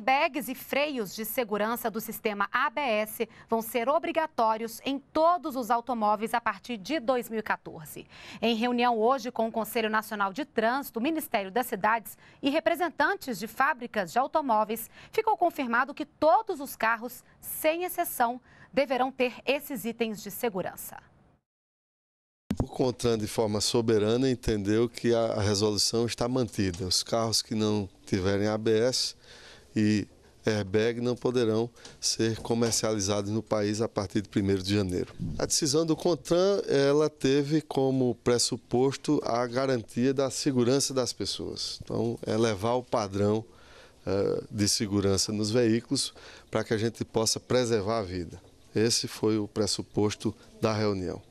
airbags e freios de segurança do sistema ABS vão ser obrigatórios em todos os automóveis a partir de 2014. Em reunião hoje com o Conselho Nacional de Trânsito, Ministério das Cidades e representantes de fábricas de automóveis, ficou confirmado que todos os carros, sem exceção, deverão ter esses itens de segurança. O CONTRAN, de forma soberana, entendeu que a resolução está mantida. Os carros que não tiverem ABS e airbag não poderão ser comercializados no país a partir de 1 de janeiro. A decisão do CONTRAN ela teve como pressuposto a garantia da segurança das pessoas. Então, elevar é o padrão uh, de segurança nos veículos para que a gente possa preservar a vida. Esse foi o pressuposto da reunião.